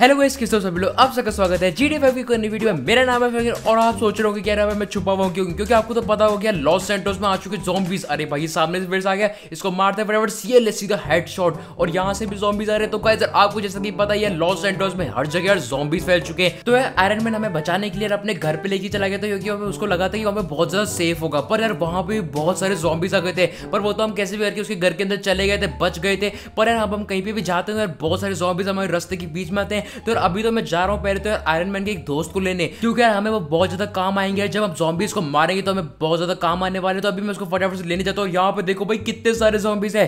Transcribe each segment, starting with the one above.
hello guys किस सभी लोग आप सबका स्वागत है जी डी फाइव की करनी वीडियो में मेरा नाम है फिर और आप सोच रहे हो कि क्या नाम है मैं छुपा हुआ क्यों क्योंकि आपको तो पता हो गया लॉस सेंटोस में आ चुके जॉम्बीज अरे भाई सामने से फिर आ गया इसको मारते फटाफट सीएल सीधा शॉट और यहाँ से भी जॉम्बीज आ रहे तो क्या आपको जैसा कि पता है लॉस सेंटोस में हर जगह जॉम्बीज फैल चुके हैं तो यार आयरन मैन हमें बचाने के लिए अपने घर पे लेके चला गया था क्योंकि हमें उसको लगा था कि हमें बहुत ज्यादा सेफ होगा पर यार वहाँ पे बहुत सारे जॉम्बीज आ गए थे पर वो तो हम कैसे भी करके उसके घर के अंदर चले गए थे बच गए थे पर यार अब हम कहीं पे भी जाते हैं तो बहुत सारे जॉम्बीज हमारे रस्ते के बीच में आते हैं तो यार अभी तो मैं जा रहा हूँ पहले तो यार आयरन मैन के एक दोस्त को लेने क्योंकि यार हमें वो बहुत ज्यादा काम आएंगे जब हम जॉम्बीज को मारेंगे तो हमें बहुत ज्यादा काम आने वाले तो अभी मैं उसको फटाफट से लेने जाता हूँ यहाँ पे देखो भाई कितने सारे जॉम्बीज है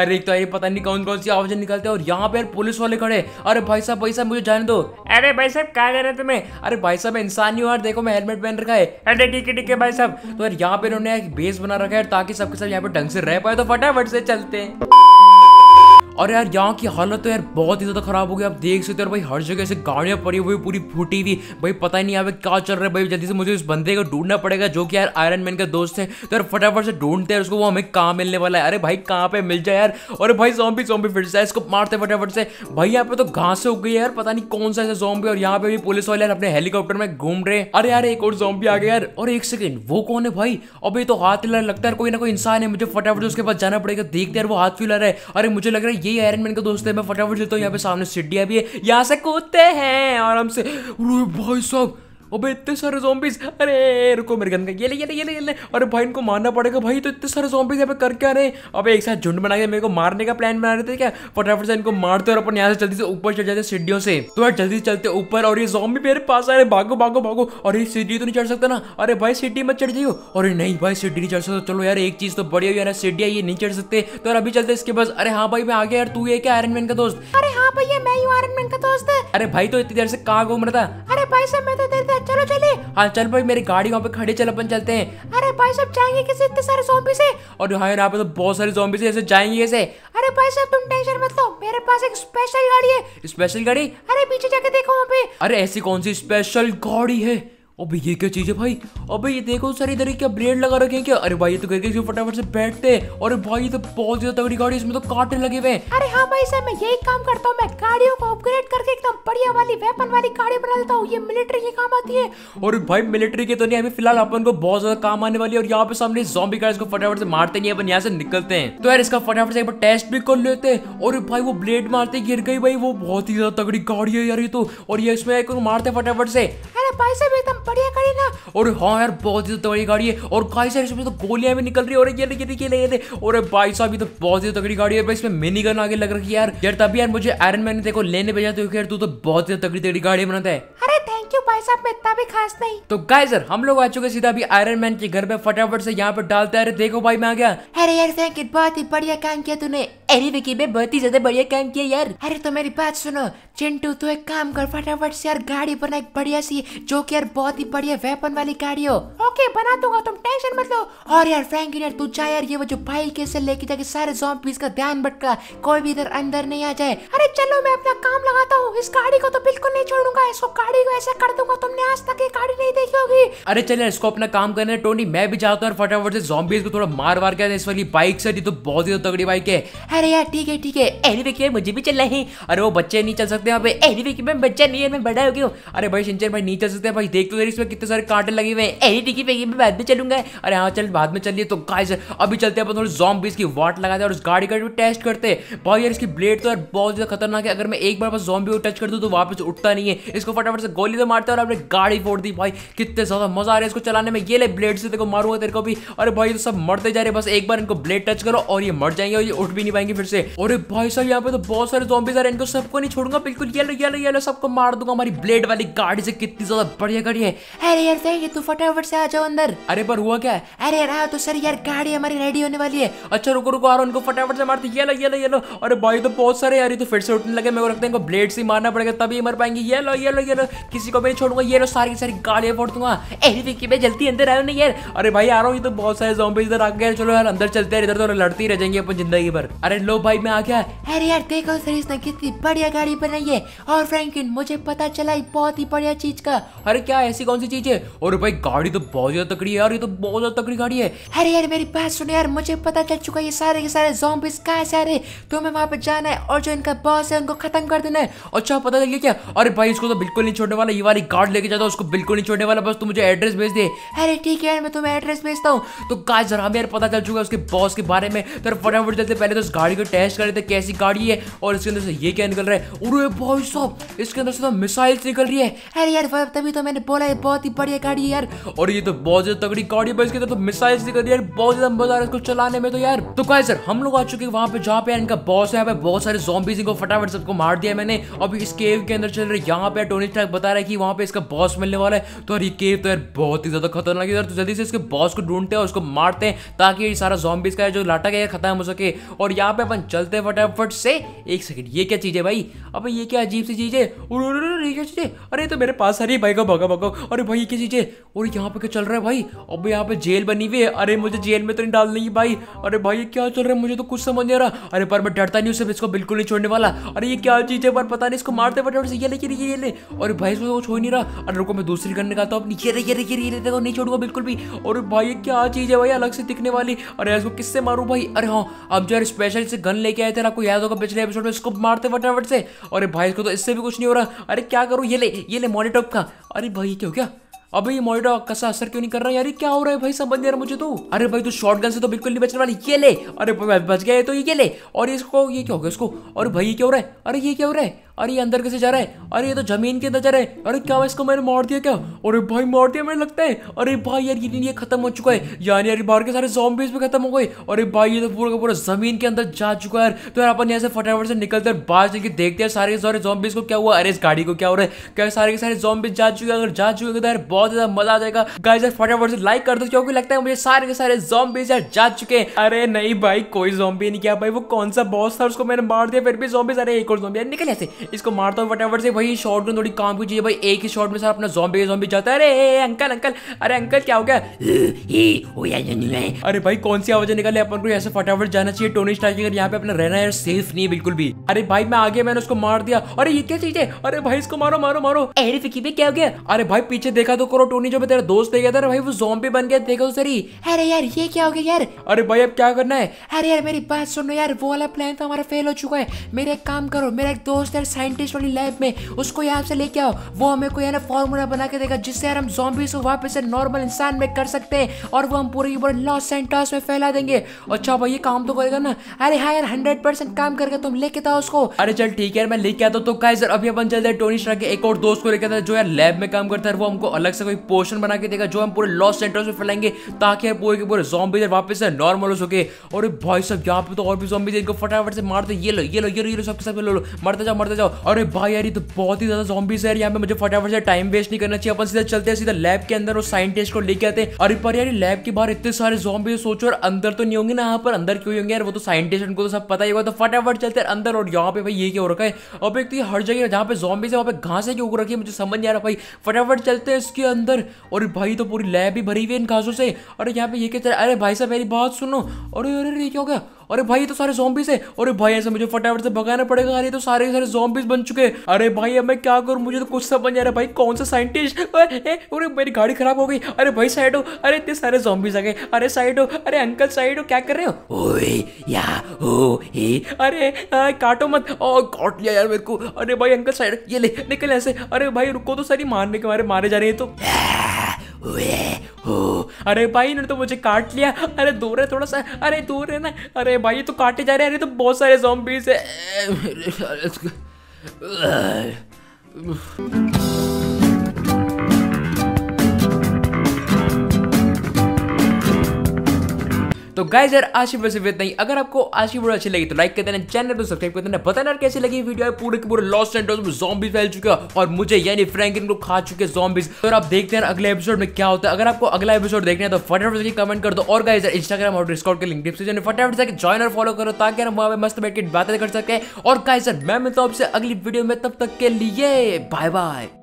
अरे एक तो ये पता नहीं कौन कौन सी आवाज निकलते हैं और यहाँ पे यार पुलिस वाले खड़े अरे भाई साहब भाई साहब मुझे जाने दो अरे भाई साहब क्या कर रहे थे मैं अरे भाई साहब इंसान ही यार देखो मैं हेलमेट पहन रखा है अरे ठीक है ठीक है भाई साहब तो यार यहाँ पे इन्होंने एक बेस बना रखा है ताकि सबके सब यहाँ पे ढंग से रह पाए तो फटाफट से चलते हैं और यार यहाँ की हालत तो यार बहुत ही ज़्यादा खराब हो गई आप देख सकते हो भाई हर जगह से गाड़ियां पड़ी हुई पूरी फूटी हुई भाई पता ही नहीं यहाँ पे क्या चल रहा है भाई जल्दी से मुझे उस बंदे को ढूंढना पड़ेगा जो कि यार आयरन मैन का दोस्त है तो यार फटाफट से ढूंढते हैं उसको वो हमें कहाँ मिलने वाला है अरे भाई कहाँ पे मिल जाए यार और भाई जॉम्बी जॉम्बी फिर से इसको मारते फटाफट से भाई यहाँ पे तो घास हो गई है यार पता नहीं कौन सा ऐसा जॉम्बी और यहाँ पे भी पुलिस वाले यार अपने हेलीकॉप्टर में घूम रहे अरे यार एक और जॉम्बी आ गया यार और एक सेकंड वो कौन है भाई अभी तो हाथ लगता है कोई ना कोई इंसान है मुझे फटाफट उसके पास जाना पड़ेगा देखते यार वो हाथ हिला रहा है अरे मुझे लग रहा है ये ये आयरन मैन का दोस्त है मैं फटाफट चलता हूँ यहाँ पे सामने सिडिया भी है यहाँ से कूदते हैं आराम से भाई साहब अबे इतने सारे जॉम्बीज अरे रुको मेरे गन का ये ले ये ले ये ले ये ले अरे भाई इनको मारना पड़ेगा भाई तो इतने सारे जॉम्बीज यहाँ पे कर क्या रहे अब एक साथ झुंड बना के मेरे को मारने का प्लान बना रहे थे क्या फटाफट से इनको मारते और अपन यहाँ से जल्दी से ऊपर चढ़ जाते सीढ़ियों से तो यार जल्दी चलते ऊपर और ये जॉम्बी मेरे पास आ रहे भागो भागो भागो और ये सीढ़ी तो नहीं चढ़ सकता ना अरे भाई सीढ़ी मत चढ़ जाइयो अरे नहीं भाई सीढ़ी नहीं चढ़ सकता चलो यार एक चीज तो बढ़िया ना सीढ़िया ये नहीं चढ़ सकते तो यार अभी चलते इसके पास अरे हाँ भाई मैं आ गया यार तू ये क्या आयरन मैन का दोस्त अरे हाँ भैया मैं आयरन मैन का दोस्त अरे भाई तो इतनी देर से कहा घूम रहा था अरे भाई सब मैं तो इधर चलो चले हाँ चल भाई मेरी गाड़ी वहाँ पे खड़ी चल अपन चलते हैं अरे भाई साहब जाएंगे किसी इतने सारे सोम्बी से और हाँ यहाँ पे तो बहुत सारे जोम्बी से ऐसे जाएंगे ऐसे अरे भाई साहब तुम टेंशन मत लो मेरे पास एक स्पेशल गाड़ी है स्पेशल गाड़ी अरे पीछे जाके देखो वहाँ पे अरे ऐसी कौन सी स्पेशल गाड़ी है अबे ये क्या चीज़ है भाई अबे ये देखो सारी इधर क्या ब्रेड लगा रखे हैं क्या अरे भाई ये तो करके हैं फटाफट से बैठते हैं और भाई ये तो बहुत ज्यादा तगड़ी गाड़ी इसमें तो कांटे लगे हुए हैं अरे हाँ भाई साहब मैं यही काम करता हूँ मैं गाड़ियों को अपग्रेड करके एकदम बढ़िया वाली वेपन वाली गाड़ी बना लेता हूँ ये मिलिट्री के काम आती है और भाई मिलिट्री के तो नहीं अभी फिलहाल अपन को बहुत ज्यादा काम आने वाली है और यहाँ पे सामने जॉम्बी गाड़ी को फटाफट से मारते नहीं अपन यहाँ से निकलते हैं तो यार इसका फटाफट से एक बार टेस्ट भी कर लेते हैं और भाई वो ब्लेड मारते गिर गई भाई वो बहुत ही ज्यादा तगड़ी गाड़ी है यार ये तो और ये इसमें मारते फटाफट से अरे भाई साहब एकदम बढ़िया गाड़ी ना और हाँ यार बहुत ही तगड़ी गाड़ी है और गाइस सारी इसमें तो गोलियां भी निकल रही है और ये ये ये ये और भाई साहब ये तो बहुत ही तगड़ी गाड़ी है भाई इसमें मिनी गन आगे लग रखी है यार यार तभी यार मुझे आयरन मैन ने देखो लेने भेजा तो यार तू तो बहुत ही तगड़ी तगड़ी गाड़ी बनाता है क्यों भाई साहब मैं इतना भी खास नहीं तो गाइजर हम लोग आ चुके सीधा भी आयरन मैन के घर में फटाफट से यहाँ पर डालते अरे देखो भाई मैं आ गया अरे यार फ्रैंकिट बहुत ही बढ़िया काम किया तूने अरे विकी में बहुत ही ज्यादा बढ़िया काम किया यार अरे तो मेरी बात सुनो चिंटू तू एक काम कर फटाफट से यार गाड़ी बना एक बढ़िया सी जो की यार बहुत ही बढ़िया वेपन वाली गाड़ी हो ओके बना दूंगा तुम टेंशन मत लो और यार फ्रेंक यार तू चाहे यार ये वो जो फाइल कैसे लेके जाके सारे जो का ध्यान भटका कोई भी इधर अंदर नहीं आ जाए अरे चलो मैं अपना काम लगाता हूँ इस गाड़ी को तो बिल्कुल नहीं छोड़ूंगा इसको गाड़ी को ऐसा कर दूंगा तुमने आज तक ये गाड़ी नहीं देखी होगी अरे चले इसको अपना काम करने टोनी मैं भी जाता हूँ फटाफट से जॉम्बीज को थोड़ा मार वार के इस वाली बाइक से तो बहुत ही तगड़ी बाइक है अरे यार ठीक है ठीक है एनीवे मुझे भी चलना है अरे वो बच्चे नहीं चल सकते यहाँ पे एनीवे की मैं बच्चा नहीं है मैं बड़ा हो गया अरे भाई सिंचन भाई नहीं चल सकते भाई देख तो इसमें कितने सारे कांटे लगे हुए हैं एनी टिकी पेगी मैं बाद में चलूंगा अरे हाँ चल बाद में चलिए तो गाइस अभी चलते हैं अपन थोड़ी जॉम्बीज की वाट लगाते और उस गाड़ी का भी टेस्ट करते भाई यार इसकी ब्लेड तो यार बहुत ज्यादा खतरनाक है अगर मैं एक बार बस जॉम्बी को टच कर दूँ तो वापस उठता नहीं है इसको फटाफट से गोली दो तो मारते और आपने गाड़ी फोड़ दी भाई कितने ज़्यादा मजा आ रहा है इसको चलाने में ये ले ब्लेड से देखो मारूंगा तेरे को भी अरे भाई तो सब मरते जा रहे बस एक बार इनको ब्लेड टच करो और ये मर जाएंगे और ये उठ भी नहीं पाएंगे फिर से और भाई साहब यहाँ पे तो बहुत सारे जॉम्बीज आ रहे हैं इनको सबको नहीं छोड़ूंगा बिल्कुल ये ये लो लो ये लो सबको मार दूंगा हमारी ब्लेड वाली गाड़ी से कितनी ज्यादा बढ़िया गाड़ी है अरे यार सही तू फटाफट से आ जाओ अंदर अरे पर हुआ क्या अरे यार तो सर यार गाड़ी हमारी रेडी होने वाली है अच्छा रुको रुको आ रहा उनको फटाफट से मारते ये ये लो लो ये लो अरे भाई तो बहुत सारे यार ये तो फिर से उठने लगे मेरे को लगता है इनको ब्लेड से मारना पड़ेगा तभी मर पाएंगे ये ये लो लो ये लो किसी को को तो नहीं छोड़ूंगा ये लो सारी सारी गाड़ियाँ फोड़ दूंगा ऐसी विक्की भाई जल्दी अंदर आयो नहीं यार अरे भाई आ रहा हूँ ये तो बहुत सारे जॉम्बे इधर आ गए चलो यार अंदर चलते हैं इधर तो लड़ती रह जाएंगे अपन जिंदगी भर अरे लो भाई मैं आ गया अरे यार देखो सर इसने कितनी बढ़िया गाड़ी बनाई है और फ्रेंकिन मुझे पता चला बहुत ही बढ़िया चीज का अरे क्या ऐसी कौन सी चीज है और भाई गाड़ी तो बहुत ज्यादा तकड़ी है यार ये तो बहुत ज्यादा तकड़ी गाड़ी है अरे यार मेरी बात सुनो यार मुझे पता चल चुका है ये सारे के सारे जॉम्बिस कहाँ से आ रहे तुम्हें वहां पर जाना है और जो इनका बॉस है उनको खत्म कर देना है अच्छा पता चल गया क्या अरे भाई इसको तो बिल्कुल नहीं छोड़ने वाला ये वाली गार्ड लेके जाता हूँ उसको बिल्कुल नहीं छोड़ने वाला बस तू मुझे एड्रेस भेज दे अरे ठीक है मैं तुम्हें एड्रेस भेजता हूँ तो गाय जरा भी यार पता चल चुका है उसके बॉस के बारे में तो फटाफट चलते पहले तो उस गाड़ी को टेस्ट कर रहे थे कैसी गाड़ी है और इसके अंदर से ये क्या निकल रहा है और भाई साहब इसके अंदर से तो मिसाइल्स निकल रही है अरे यार तभी तो मैंने बोला है बहुत ही बढ़िया गाड़ी है यार और ये तो बहुत ज्यादा तगड़ी गाड़ी है इसके अंदर तो मिसाइल्स निकल रही है बहुत ज्यादा मजा आ रहा है इसको चलाने में तो यार तो गाय सर हम लोग आ चुके हैं वहाँ पे जहाँ पे इनका बॉस है बहुत सारे जॉम्बीज इनको फटाफट सबको मार दिया मैंने अभी इस केव के अंदर चल रहे यहाँ पे टोनी स्टार्क बता रहा है कि वहां पे इसका बॉस मिलने वाला है तो यार ये केव तो यार बहुत ही ज़्यादा खतरनाक है यार तो जल्दी से इसके बॉस को ढूंढते हैं और उसको मारते हैं ताकि ये सारा जॉम्बिस का जो लाटा गया खत्म हो सके और यहाँ पे अपन चलते हैं फटाफट से एक सेकंड ये क्या चीज़ है भाई अब ये क्या अजीब सी चीज़ है अरे तो मेरे पास सारी भाई का भगा भगा अरे भाई ये क्या चीज़ है और यहाँ पे क्या चल रहा है भाई अब यहाँ पे जेल बनी हुई है अरे मुझे जेल में तो नहीं डाल देंगी भाई अरे भाई क्या चल रहा है मुझे तो कुछ समझ नहीं आ रहा अरे पर मैं डरता नहीं उसे इसको बिल्कुल नहीं छोड़ने वाला अरे ये क्या चीज़ है पर पता नहीं इसको मारते फटाफट से ये लेकिन ये ले और भाई कुछ हो ही नहीं रहा अरे रुको मैं दूसरी गन निकालता हूँ अपनी ये रे ये रे ये रे, देखो नहीं छोड़ूंगा बिल्कुल भी और भाई क्या चीज़ है भाई अलग से दिखने वाली अरे इसको किससे मारूँ भाई अरे हाँ अब जो यार स्पेशल से गन लेके आए थे आपको याद होगा पिछले एपिसोड में इसको मारते फटाफट से अरे भाई इसको तो इससे भी कुछ नहीं हो रहा अरे क्या करूँ ये ले ये ले मॉनिटॉप का अरे भाई क्यों क्या अभी ये मोइडा कसा असर क्यों नहीं कर रहा यार ये क्या हो रहा है भाई समझ नहीं यार मुझे तो अरे भाई तू तो गन से तो बिल्कुल नहीं बचने वाली ये ले अरे बच गए तो ये ले और इसको ये क्या हो गया इसको और भाई ये क्या हो रहा है अरे ये क्या हो रहा है अरे ये अंदर कैसे जा रहा है अरे ये तो जमीन के अंदर जा रहा है अरे क्या इसको मैंने मार दिया क्या अरे भाई मार दिया मेरे लगता है अरे भाई यार ये ये खत्म हो चुका है यार यार बाहर के सारे जॉम्बीज भी खत्म हो गए अरे भाई ये तो पूरा का पूरा जमीन के अंदर जा चुका है तो यार अपन यहाँ से फटाफट से निकलते हैं बाहर चल के देखते हैं सारे सारे जॉम्बीज को क्या हुआ अरे इस गाड़ी को क्या हो रहा है क्या सारे के सारे जॉम्बीज जा चुके हैं अगर जा चुके हैं तो यार बहुत ज्यादा मजा आ जाएगा गाइस यार फटाफट से लाइक कर दो क्योंकि लगता है मुझे सारे के सारे जॉम्बीज यार जा चुके हैं अरे नहीं भाई कोई जॉम्बी नहीं क्या भाई वो कौन सा बॉस था उसको मैंने मार दिया फिर भी जॉम्बीज अरे एक और जॉम्बी निकल ऐसे इसको मारता हूँ फटाफट से भाई शॉर्ट थोड़ी काम की चाहिए भाई एक ही शॉर्ट में सर अपना जॉम्बे जॉम्बे जाता है अरे अंकल अंकल अरे अंकल क्या हो गया अरे भाई कौन सी आवाज निकले अपन को ऐसे फटाफट जाना चाहिए टोनी स्टाइगर यहाँ पे अपना रहना है सेफ नहीं है बिल्कुल भी अरे भाई मैं आगे मैंने उसको मार दिया अरे ये क्या चीज है अरे भाई इसको मारो मारो मारो अरे फिकी भी क्या हो गया अरे भाई पीछे देखा तो करो टोनी जो तेरा दोस्त देखा था भाई वो जॉम्बी बन गया देखा तो सरी अरे यार ये क्या हो गया यार अरे भाई अब क्या करना है अरे यार मेरी बात सुनो यार वो वाला प्लान तो हमारा फेल हो चुका है मेरे एक काम करो मेरा एक दोस्त है साइंटिस्ट वाली लैब में उसको यहाँ से लेके आओ वो हमें कोई ना फॉर्मूला बना के देगा जिससे यार हम जॉम्बीज को वापस से नॉर्मल इंसान में कर सकते हैं और वो हम पूरे की लॉस सेंटर्स में फैला देंगे अच्छा भाई ये काम तो करेगा ना अरे हाँ यार हंड्रेड परसेंट काम करके तुम लेके था तो उसको अरे चल ठीक है मैं लेके आता तो गाइस यार अभी अपन चलते हैं टोनी श्रा के एक और दोस्त को लेके आता जो यार लैब में काम करता है वो हमको अलग से कोई पोर्शन बना के देगा जो हम पूरे लॉस सेंटर्स में फैलाएंगे ताकि यार पूरे के पूरे जॉम्बीज वापस से नॉर्मल हो सके और भाई सब यहाँ पे तो और भी जॉम्बीज इनको फटाफट से मारते ये लो ये लो ये लो ये लो सबके सब लो लो मरते जाओ मरते जाओ अरे भाई यार ये तो बहुत ही ज्यादा जॉम्बीज है यहाँ पे मुझे फटाफट से टाइम वेस्ट नहीं करना चाहिए अपन सीधा चलते हैं सीधा लैब के अंदर और साइंटिस्ट को लेके आते हैं अरे पर यार लैब के बाहर इतने सारे जॉम्बी सोचो और अंदर तो नहीं होंगे ना यहाँ पर अंदर क्यों होंगे यार वो तो साइंटिस्ट उनको तो सब पता ही होगा तो फटाफट चलते हैं अंदर और यहाँ पे भाई ये क्या हो रखा है अब एक तो हर जगह जहाँ पे जॉम्बीज है वहाँ पे घास है क्यों रखी है मुझे समझ नहीं आ रहा भाई फटाफट चलते हैं इसके अंदर और भाई तो पूरी लैब ही भरी हुई है इन घासों से अरे यहाँ पे ये क्या अरे भाई साहब मेरी बात सुनो अरे अरे क्या हो गया अरे भाई ये तो सारे जोम्बिस है अरे भाई ऐसे मुझे फटाफट से भगाना पड़ेगा अरे तो सारे सारे जोम्बिस बन चुके अरे भाई अब मैं क्या करूँ मुझे तो कुछ समझ जा रहा भाई कौन सा साइंटिस्ट अरे मेरी गाड़ी खराब हो गई अरे भाई साइड हो अरे इतने सारे जोम्बिस आ गए अरे साइड हो अरे अंकल साइड हो क्या कर रहे हो या ओ ए अरे काटो मत ओ काट लिया यार मेरे को अरे भाई अंकल साइड ये ले निकल ऐसे अरे भाई रुको तो सारी मारने के मारे मारे जा रहे हैं तो अरे भाई इन्होंने तो मुझे काट लिया अरे दूर है थोड़ा सा अरे दूर है ना अरे भाई ये तो काटे जा रहे हैं अरे तो बहुत सारे जॉम्बीज है तो गाइज यार आशी बस इतना ही अगर आपको आशी की अच्छी लगी तो लाइक कर देना चैनल को सब्सक्राइब कर देना बताना कैसी लगी वीडियो है पूरे के पूरे लॉस्ट एंड जॉम्बीज फैल चुका और मुझे यानी फ्रैंकिन को खा चुके जॉम्बीज और आप देखते हैं अगले एपिसोड में क्या होता है अगर आपको अगला एपिसोड देखना है तो फटाफट से कमेंट कर दो और गाइज यार इंस्टाग्राम और डिस्काउंट के लिंक डिस्क्रिप्शन में फटाफट से ज्वाइन और फॉलो करो ताकि हम वहाँ पर मस्त बैठ के बातें कर सके और गाइज यार मैं मिलता हूँ आपसे अगली वीडियो में तब तक के लिए बाय बाय